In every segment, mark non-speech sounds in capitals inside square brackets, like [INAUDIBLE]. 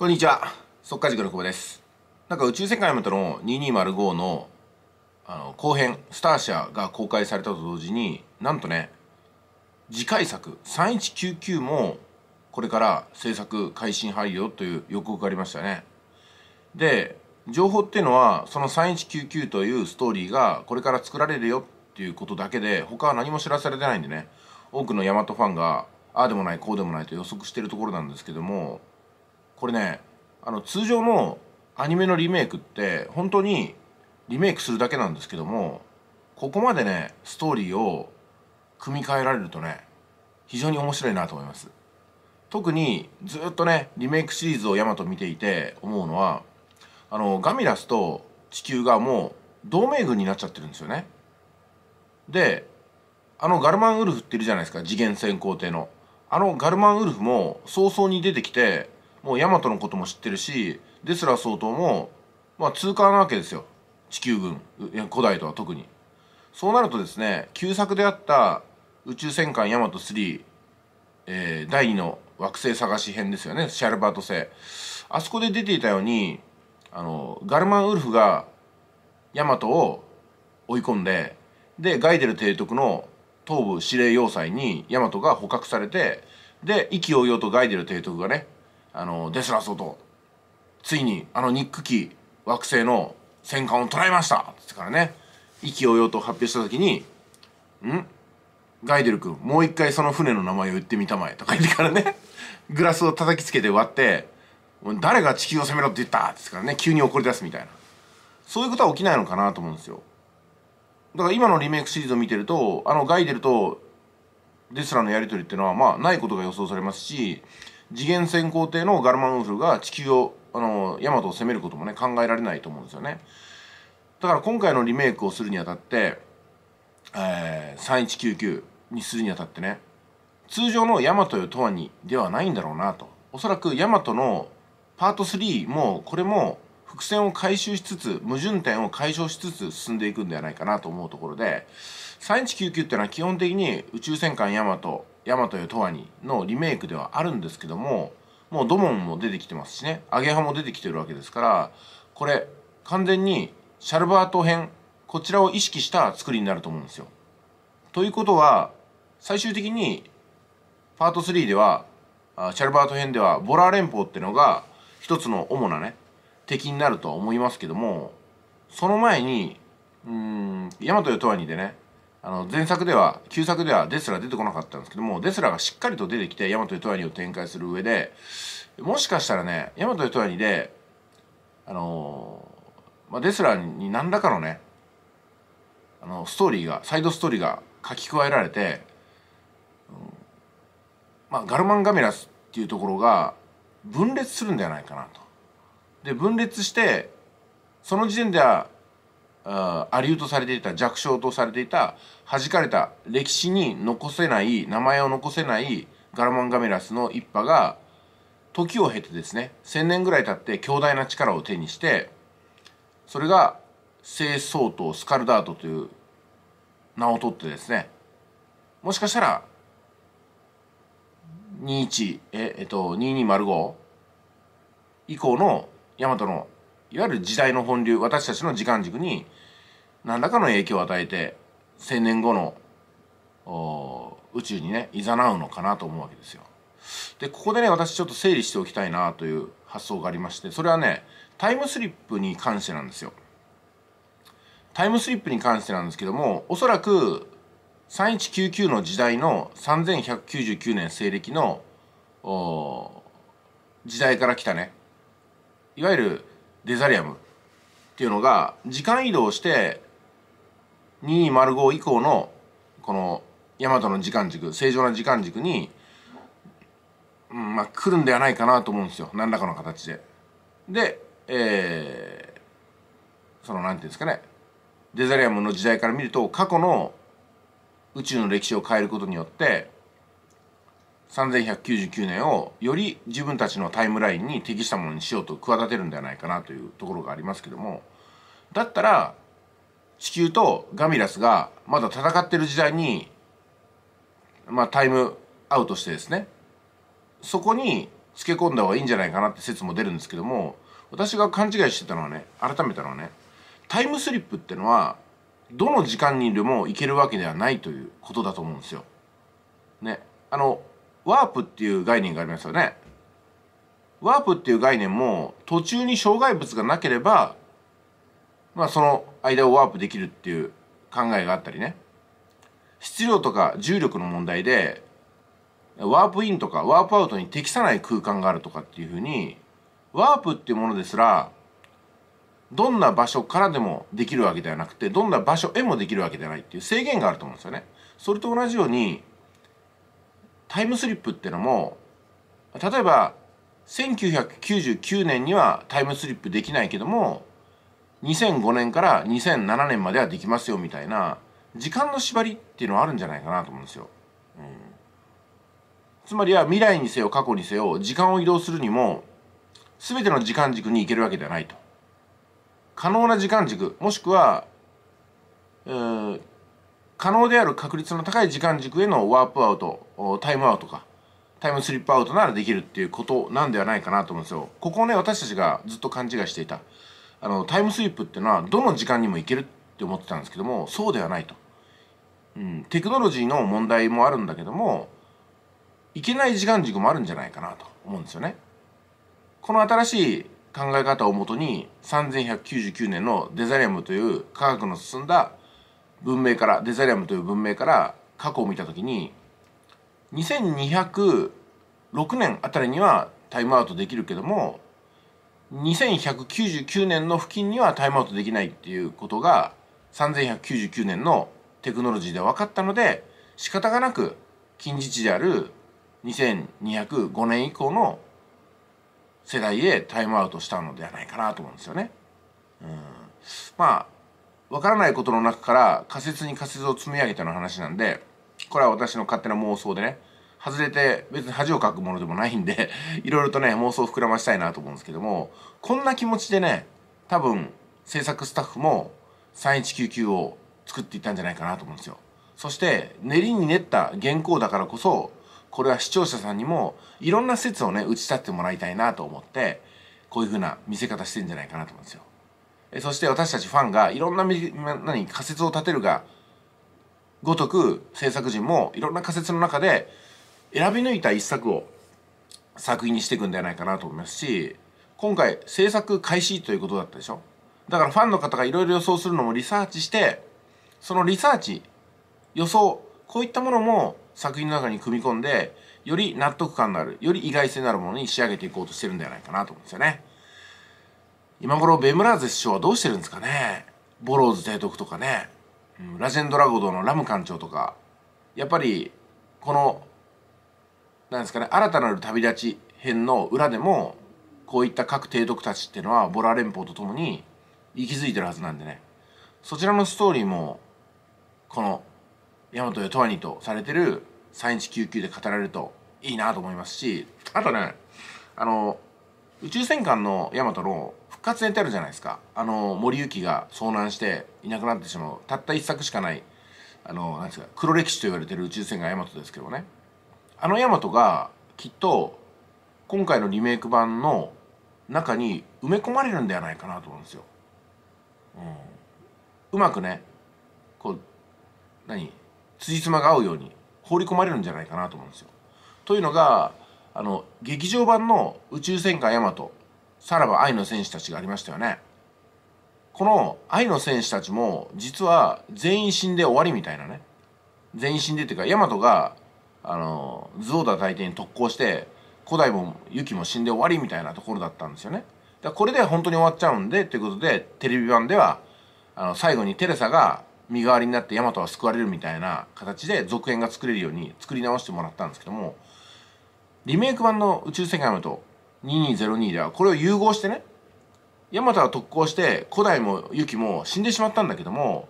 こんにちは速稼塾の久保ですなんか宇宙世界までの2205のあの後編「スター社が公開されたと同時になんとね次回作「3199」もこれから制作開始に入るよという予告がありましたねで情報っていうのはその3199というストーリーがこれから作られるよっていうことだけで他は何も知らされてないんでね多くのヤマトファンがああでもないこうでもないと予測してるところなんですけどもこれねあの通常のアニメのリメイクって本当にリメイクするだけなんですけどもここまでねストーリーを組み替えられるとね非常に面白いなと思います特にずっとねリメイクシリーズをヤマト見ていて思うのはあのガミラスと地球がもう同盟軍になっちゃってるんですよねであのガルマンウルフっているじゃないですか次元先行艇のあのガルマンウルフも早々に出てきてもう大和のことも知ってるしデスラー総統も、まあ、通過なわけですよ地球軍古代とは特にそうなるとですね旧作であった宇宙戦艦ヤマト3、えー、第2の惑星探し編ですよねシャルバート星あそこで出ていたようにあのガルマンウルフがヤマトを追い込んででガイデル提督の東部司令要塞にヤマトが捕獲されてで意気揚々とガイデル提督がねあのデスラーとついにあのニック・機惑星の戦艦を捉えましたっつってからね意気揚々と発表した時に「んガイデル君もう一回その船の名前を言ってみたまえ」とか言ってからね [LAUGHS] グラスを叩きつけて割って「誰が地球を攻めろって言った!」っつってからね急に怒り出すみたいなそういうことは起きないのかなと思うんですよだから今のリメイクシリーズを見てるとあのガイデルとデスラーのやり取りっていうのはまあないことが予想されますし次元先工艇のガルマンウルフが地球をあのヤマトを攻めることもね考えられないと思うんですよねだから今回のリメイクをするにあたって、えー、3199にするにあたってね通常のヤマトよとはにではないんだろうなとおそらくヤマトのパート3もこれも伏線を回収しつつ矛盾点を解消しつつ進んでいくんではないかなと思うところで3199っていうのは基本的に宇宙戦艦ヤマト「大和よ永遠に」のリメイクではあるんですけどももうドモンも出てきてますしねアゲハも出てきてるわけですからこれ完全にシャルバート編こちらを意識した作りになると思うんですよ。ということは最終的にパート3ではシャルバート編ではボラー連邦ってのが一つの主なね敵になるとは思いますけどもその前にうん大和よとワにでねあの前作では旧作ではデスラ出てこなかったんですけどもデスラがしっかりと出てきてヤマトエトワニを展開する上でもしかしたらねヤマトエトワニであのまあ、デスラに何らかのねあのストーリーがサイドストーリーが書き加えられて、うん、まあ、ガルマンガメラスっていうところが分裂するんではないかなと。で分裂してその時点ではありうとされていた弱小とされていた弾かれた歴史に残せない名前を残せないガラマンガメラスの一派が時を経てですね1,000年ぐらい経って強大な力を手にしてそれが聖曹とスカルダートという名を取ってですねもしかしたら21ええっと2205以降のヤマトのいわゆる時代の本流私たちの時間軸に何らかの影響を与えて千年後の宇宙にねいざなうのかなと思うわけですよ。でここでね私ちょっと整理しておきたいなという発想がありましてそれはねタイムスリップに関してなんですよ。タイムスリップに関してなんですけどもおそらく3199の時代の3199年西暦の時代から来たねいわゆるデザリアムっていうのが時間移動して2205以降のこのヤマトの時間軸正常な時間軸に、うんまあ、来るんではないかなと思うんですよ何らかの形で。で、えー、その何て言うんですかねデザリアムの時代から見ると過去の宇宙の歴史を変えることによって3199年をより自分たちのタイムラインに適したものにしようと企てるんではないかなというところがありますけどもだったら地球とガミラスがまだ戦ってる時代に、まあ、タイムアウトしてですねそこにつけ込んだ方がいいんじゃないかなって説も出るんですけども私が勘違いしてたのはね改めたのはねタイムスリップってのはどの時間にでも行けるわけではないということだと思うんですよ。ね。あのワープっていう概念がありますよね。ワープっていう概念も途中に障害物がなければ、まあ、その間をワープできるっていう考えがあったりね質量とか重力の問題でワープインとかワープアウトに適さない空間があるとかっていうふうにワープっていうものですらどんな場所からでもできるわけではなくてどんな場所へもできるわけではないっていう制限があると思うんですよね。それと同じようにタイムスリップってのも例えば1999年にはタイムスリップできないけども2005年から2007年まではできますよみたいな時間の縛りっていうのはあるんじゃないかなと思うんですよ。うん、つまりは未来にせよ過去にせよ時間を移動するにも全ての時間軸に行けるわけではないと。可能な時間軸もしくは、えー、可能である確率の高い時間軸へのワープアウトタイムアウトかタイムスリップアウトならできるっていうことなんではないかなと思うんですよここをね私たちがずっと勘違いしていたあのタイムスリップっていうのはどの時間にもいけるって思ってたんですけどもそうではないと、うん、テクノロジーの問題もあるんだけどもいけない時間軸もあるんじゃないかなと思うんですよねこの新しい考え方をもとに3199年のデザリアムという科学の進んだ文明からデザリアムという文明から過去を見た時に2206年あたりにはタイムアウトできるけども2199年の付近にはタイムアウトできないっていうことが3199年のテクノロジーで分かったので仕方がなく近似値である2205年以降の世代へタイムアウトしたのではないかなと思うんですよね。うん、まあわからないことの中から仮説に仮説を積み上げての話なんでこれは私の勝手な妄想でね外れて別に恥をかくものでもないんで [LAUGHS] いろいろとね妄想を膨らましたいなと思うんですけどもこんな気持ちでね多分制作スタッフも3199を作っていったんじゃないかなと思うんですよそして練りに練った原稿だからこそこれは視聴者さんにもいろんな説をね打ち立ててもらいたいなと思ってこういう風な見せ方してんじゃないかなと思うんですよそして私たちファンがいろんな何仮説を立てるがごとく制作陣もいろんな仮説の中で選び抜いた一作を作品にしていくんではないかなと思いますし今回制作開始ということだったでしょだからファンの方がいろいろ予想するのもリサーチしてそのリサーチ予想こういったものも作品の中に組み込んでより納得感のあるより意外性のあるものに仕上げていこうとしてるんではないかなと思うんですよね。今頃ベムラーゼ首相はどうしてるんですかねボローズ提督とかね、うん、ラジェンドラゴドのラム艦長とかやっぱりこのなんですかね新たなる旅立ち編の裏でもこういった各提督たちっていうのはボラ連邦とともに息づいてるはずなんでねそちらのストーリーもこの大和よとわにとされてる3199で語られるといいなと思いますしあとねあの宇宙戦艦の大和の復活ネタあるじゃないですかあの森行が遭難していなくなってしまうたった一作しかないあのなんですか黒歴史と言われてる宇宙船がヤマトですけどねあのヤマトがきっと今回のリメイク版の中に埋め込まれるんではないかなと思うんですよ。うん、うまくねこう何辻褄が合うように放り込まれるんじゃないかなと思うんですよ。というのがあの劇場版の「宇宙戦艦ヤマト」さらば愛の戦士たちがありましたよねこの愛の戦士たちも実は全員死んで終わりみたいなね全員死んでっていうかヤマトがあのズオダ大帝に特攻して古代もユキも死んで終わりみたいなところだったんですよねだこれで本当に終わっちゃうんでということでテレビ版ではあの最後にテレサが身代わりになってヤマトは救われるみたいな形で続編が作れるように作り直してもらったんですけどもリメイク版の宇宙世界のと2202ではこれを融合してねヤマトは特攻して古代もユキも死んでしまったんだけども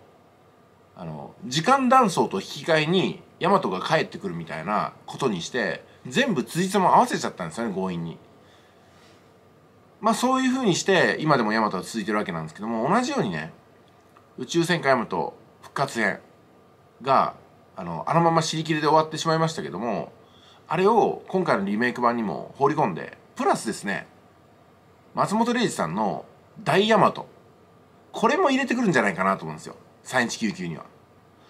あの時間断層と引き換えにヤマトが帰ってくるみたいなことにして全部辻褄合わせちゃったんですよね強引に。まあそういうふうにして今でもヤマトは続いてるわけなんですけども同じようにね宇宙戦艦ヤマト復活編があのあのまま尻切れで終わってしまいましたけどもあれを今回のリメイク版にも放り込んでプラスですね松本零士さんの「大和」これも入れてくるんじゃないかなと思うんですよ3199には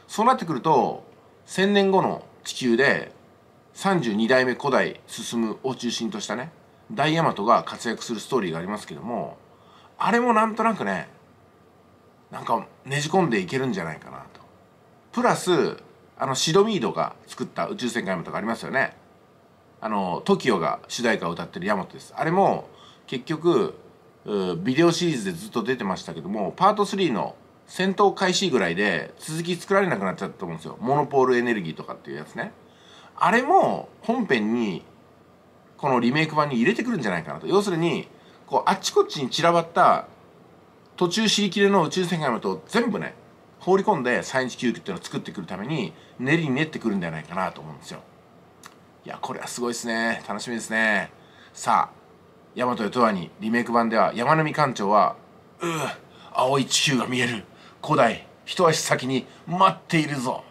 そうなってくると1000年後の地球で32代目古代進むを中心としたね大和が活躍するストーリーがありますけどもあれもなんとなくねなんかねじ込んでいけるんじゃないかなとプラスあのシドミードが作った宇宙戦艦とかありますよねあの TOKIO が主題歌を歌ってる「ヤマト」ですあれも結局ビデオシリーズでずっと出てましたけどもパート3の戦闘開始ぐらいで続き作られなくなっちゃったと思うんですよモノポールエネルギーとかっていうやつねあれも本編にこのリメイク版に入れてくるんじゃないかなと要するにこうあっちこっちに散らばった途中知り切れの宇宙戦艦ヤマトを全部ね放り込んで319 9っていうのを作ってくるために練りに練ってくるんじゃないかなと思うんですよいやこれはすごいですね楽しみですねさあ「大和よとわに」リメイク版では山並艦長は「うう青い地球が見える古代一足先に待っているぞ」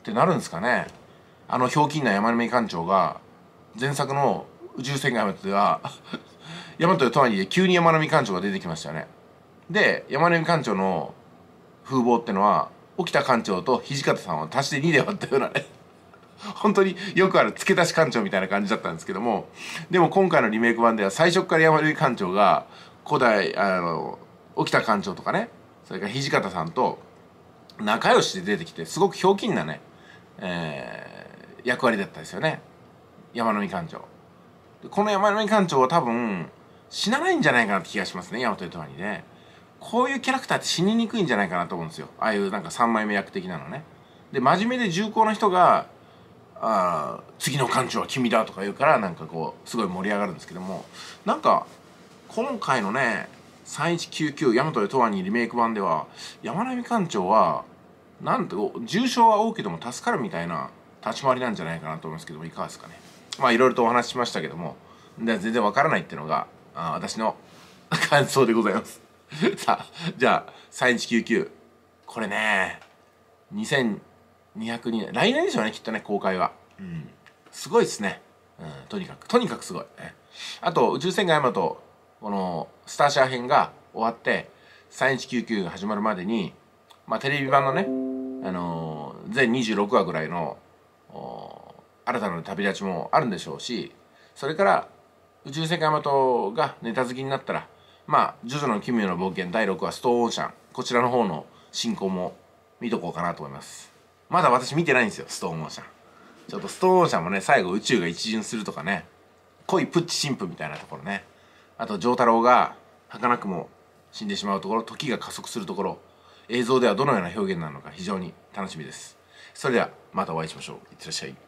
ってなるんですかねあのひょうきんな山並艦長が前作の「宇宙戦艦ヤマト」では大和よにで急に山並艦長が出てきましたよねで山並艦長の風貌ってのは沖田艦長と土方さんを足して2で割ったようなね本当によくある付け出し館長みたいな感じだったんですけどもでも今回のリメイク版では最初から山類館長が古代あの沖田館長とかねそれから土方さんと仲良しで出てきてすごくひょうきんなね、えー、役割だったですよね山の実館長。この山の実館長は多分死なないんじゃないかなって気がしますね大和豊川にね。こういうキャラクターって死ににくいんじゃないかなと思うんですよああいうなんか3枚目役的なのね。で真面目で重厚な人があ次の館長は君だとか言うからなんかこうすごい盛り上がるんですけどもなんか今回のね3199大和で永遠にリメイク版では山並館長はなんと重傷は多いけども助かるみたいな立ち回りなんじゃないかなと思いますけどもいかがですかねまあいろいろとお話ししましたけどもで全然わからないっていうのがあ私の [LAUGHS] 感想でございますさあじゃあ3199これね2 0 202年来年でしょうねきっとね公開は、うん、すごいですね、うん、とにかくとにかくすごい、ね、あと「宇宙戦艦ヤマト」このスターシャー編が終わって3199が始まるまでに、まあ、テレビ版のね、あのー、全26話ぐらいの新たな旅立ちもあるんでしょうしそれから「宇宙戦艦ヤマト」がネタ好きになったらまあ「ジョジョの奇妙な冒険」第6話「ストーンオーシャン」こちらの方の進行も見とこうかなと思います。まだ私見てないんですよストーンオーシャンちょっとストーンオーシャンもね最後宇宙が一巡するとかね濃いプッチ神父みたいなところねあと丈太郎が儚くも死んでしまうところ時が加速するところ映像ではどのような表現なのか非常に楽しみですそれではまたお会いしましょういってらっしゃい